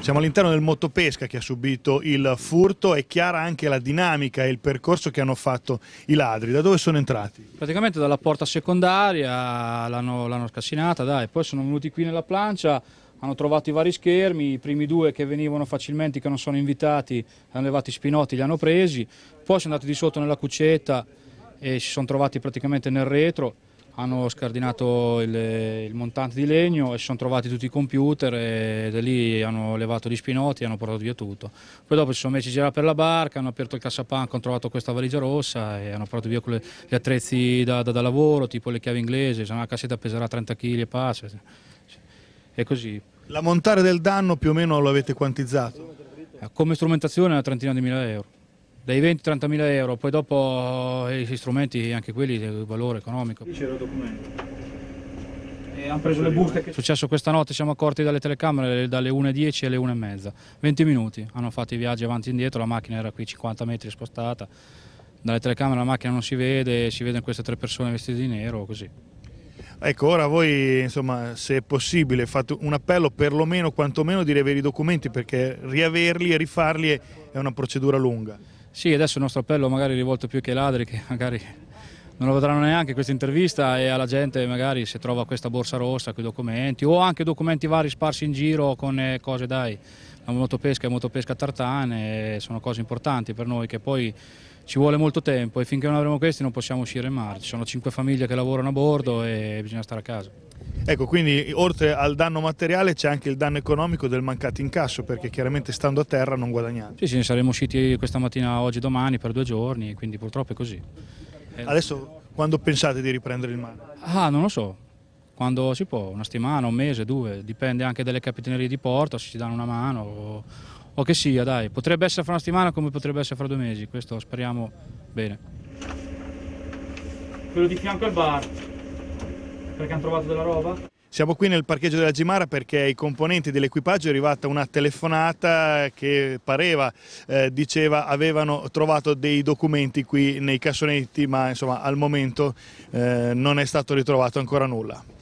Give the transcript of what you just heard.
Siamo all'interno del motopesca che ha subito il furto, è chiara anche la dinamica e il percorso che hanno fatto i ladri, da dove sono entrati? Praticamente dalla porta secondaria, l'hanno scassinata, dai, poi sono venuti qui nella plancia, hanno trovato i vari schermi, i primi due che venivano facilmente, che non sono invitati, hanno levato i spinotti, li hanno presi, poi sono andati di sotto nella cucetta e si sono trovati praticamente nel retro hanno scardinato il, il, montante di legno e si sono trovati tutti i computer e da lì hanno levato gli spinotti e hanno portato via tutto. Poi dopo si sono messi a girare per la barca, hanno aperto il cassapanco, hanno trovato questa valigia rossa e hanno portato via quelle, gli attrezzi da, da, da, lavoro, tipo le chiavi inglesi, una cassetta peserà 30 kg e passa e così. La montare del danno più o meno lo avete quantizzato? Eh, come strumentazione è una trentina di mila euro dai 20-30 mila euro, poi dopo gli eh, strumenti, anche quelli di valore economico. C'era il documento. E eh, hanno preso le buste. È successo questa notte, siamo accorti dalle telecamere dalle 1.10 alle 1.30, 20 minuti, hanno fatto i viaggi avanti e indietro, la macchina era qui 50 metri spostata, dalle telecamere la macchina non si vede, si vedono queste tre persone vestite di nero, così. Ecco, ora voi, insomma, se è possibile, fate un appello perlomeno, quantomeno, di riavere i documenti, perché riaverli e rifarli è una procedura lunga. Sì, adesso il nostro appello magari è rivolto più che ai ladri che magari non lo vedranno neanche questa intervista e alla gente magari se trova questa borsa rossa, quei documenti o anche documenti vari sparsi in giro con eh, cose dai, la motopesca e motopesca tartane eh, sono cose importanti per noi che poi ci vuole molto tempo e finché non avremo questi non possiamo uscire in mare, ci sono cinque famiglie che lavorano a bordo e bisogna stare a casa. Ecco, quindi oltre al danno materiale c'è anche il danno economico del mancato incasso, perché chiaramente stando a terra non guadagnate. Sì, sì, ne saremmo usciti questa mattina, oggi, domani, per due giorni, quindi purtroppo è così. Eh, Adesso quando pensate di riprendere il mare? Ah, non lo so. Quando si può, una settimana, un mese, due, dipende anche dalle capitanerie di porto, se ci danno una mano o, o che sia, dai. Potrebbe essere fra una settimana come potrebbe essere fra due mesi, questo speriamo bene. Quello di fianco al bar perché hanno trovato della roba. Siamo qui nel parcheggio della Gimara perché ai componenti dell'equipaggio è arrivata una telefonata che pareva, eh, diceva, avevano trovato dei documenti qui nei cassonetti, ma insomma al momento eh, non è stato ritrovato ancora nulla.